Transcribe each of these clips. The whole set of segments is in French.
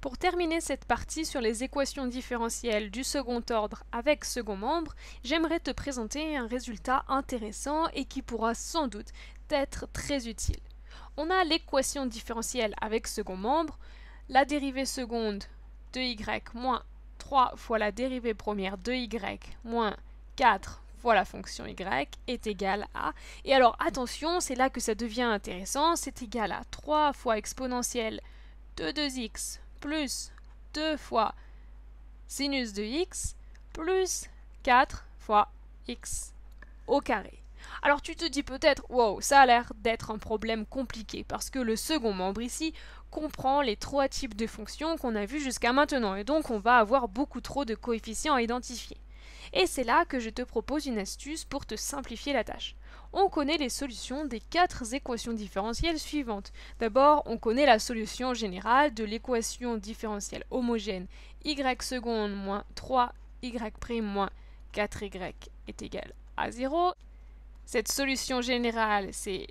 Pour terminer cette partie sur les équations différentielles du second ordre avec second membre, j'aimerais te présenter un résultat intéressant et qui pourra sans doute être très utile. On a l'équation différentielle avec second membre, la dérivée seconde de y moins 3 fois la dérivée première de y moins 4 fois la fonction y est égale à... Et alors attention, c'est là que ça devient intéressant, c'est égal à 3 fois exponentielle de 2x plus 2 fois sinus de x plus 4 fois x au carré. Alors tu te dis peut-être, wow, ça a l'air d'être un problème compliqué, parce que le second membre ici comprend les trois types de fonctions qu'on a vus jusqu'à maintenant, et donc on va avoir beaucoup trop de coefficients à identifier. Et c'est là que je te propose une astuce pour te simplifier la tâche. On connaît les solutions des quatre équations différentielles suivantes. D'abord, on connaît la solution générale de l'équation différentielle homogène y seconde moins 3y moins 4y est égal à 0. Cette solution générale, c'est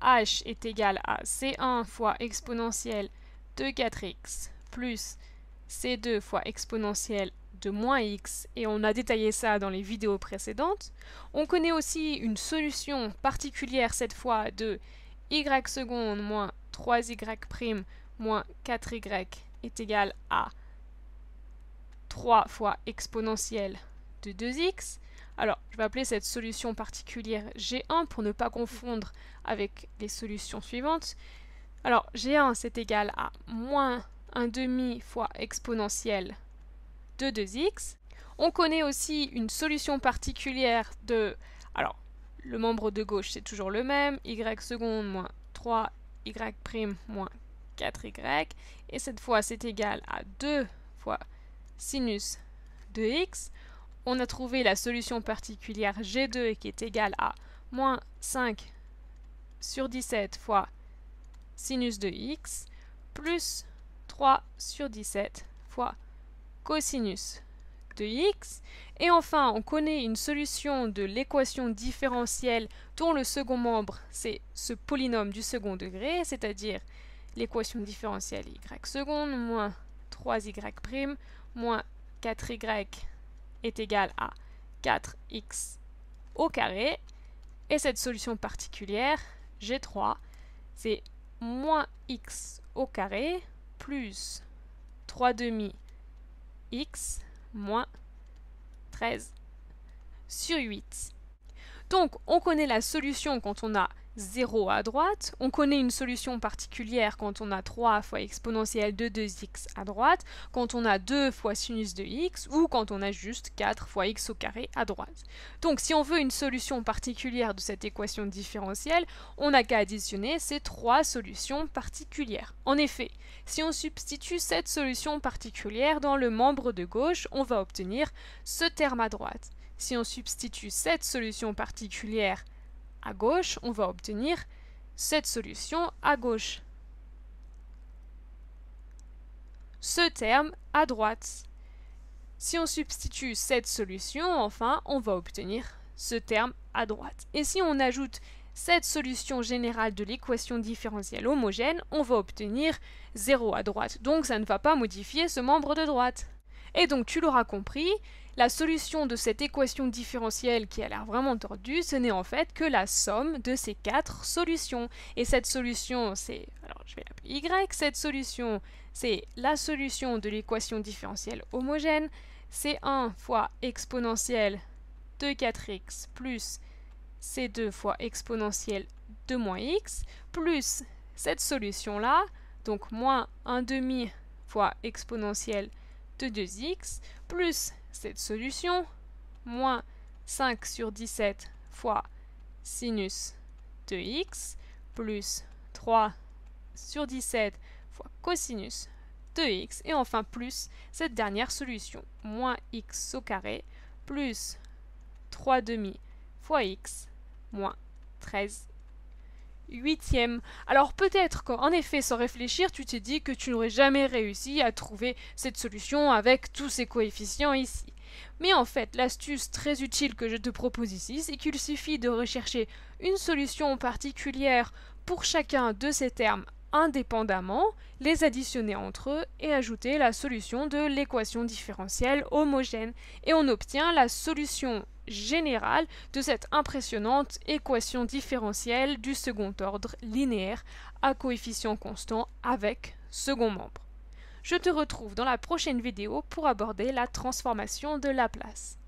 h est égal à c1 fois exponentielle de 4x plus c2 fois exponentielle de moins x, et on a détaillé ça dans les vidéos précédentes. On connaît aussi une solution particulière cette fois de y seconde moins 3y prime moins 4y est égal à 3 fois exponentielle de 2x. Alors, je vais appeler cette solution particulière G1 pour ne pas confondre avec les solutions suivantes. Alors, G1, c'est égal à moins 1 demi fois exponentielle 2x. On connaît aussi une solution particulière de... Alors, le membre de gauche, c'est toujours le même. y seconde moins 3y prime moins 4y. Et cette fois, c'est égal à 2 fois sinus de x. On a trouvé la solution particulière g2 qui est égale à moins 5 sur 17 fois sinus de x plus 3 sur 17 fois cosinus de x. Et enfin, on connaît une solution de l'équation différentielle dont le second membre, c'est ce polynôme du second degré, c'est-à-dire l'équation différentielle y seconde moins 3y prime moins 4y est égal à 4x au carré. Et cette solution particulière, G3, c'est moins x au carré plus 3 demi x moins 13 sur 8. Donc on connaît la solution quand on a 0 à droite. On connaît une solution particulière quand on a 3 fois exponentielle de 2x à droite, quand on a 2 fois sinus de x, ou quand on a juste 4 fois x au carré à droite. Donc si on veut une solution particulière de cette équation différentielle, on n'a qu'à additionner ces trois solutions particulières. En effet, si on substitue cette solution particulière dans le membre de gauche, on va obtenir ce terme à droite. Si on substitue cette solution particulière à gauche, on va obtenir cette solution à gauche. Ce terme à droite. Si on substitue cette solution, enfin, on va obtenir ce terme à droite. Et si on ajoute cette solution générale de l'équation différentielle homogène, on va obtenir 0 à droite. Donc ça ne va pas modifier ce membre de droite. Et donc tu l'auras compris, la solution de cette équation différentielle qui a l'air vraiment tordue, ce n'est en fait que la somme de ces quatre solutions. Et cette solution, c'est... Alors je vais l'appeler Y, cette solution, c'est la solution de l'équation différentielle homogène, c'est 1 fois exponentielle de 4x plus C2 fois exponentielle de moins x, plus cette solution-là, donc moins 1 demi fois exponentielle de 2x plus cette solution moins 5 sur 17 fois sinus de x plus 3 sur 17 fois cosinus de x et enfin plus cette dernière solution moins x au carré plus 3 demi fois x moins 13 huitième. Alors peut-être qu'en effet, sans réfléchir, tu t'es dit que tu n'aurais jamais réussi à trouver cette solution avec tous ces coefficients ici. Mais en fait, l'astuce très utile que je te propose ici, c'est qu'il suffit de rechercher une solution particulière pour chacun de ces termes indépendamment, les additionner entre eux et ajouter la solution de l'équation différentielle homogène. Et on obtient la solution générale de cette impressionnante équation différentielle du second ordre linéaire à coefficient constant avec second membre. Je te retrouve dans la prochaine vidéo pour aborder la transformation de Laplace.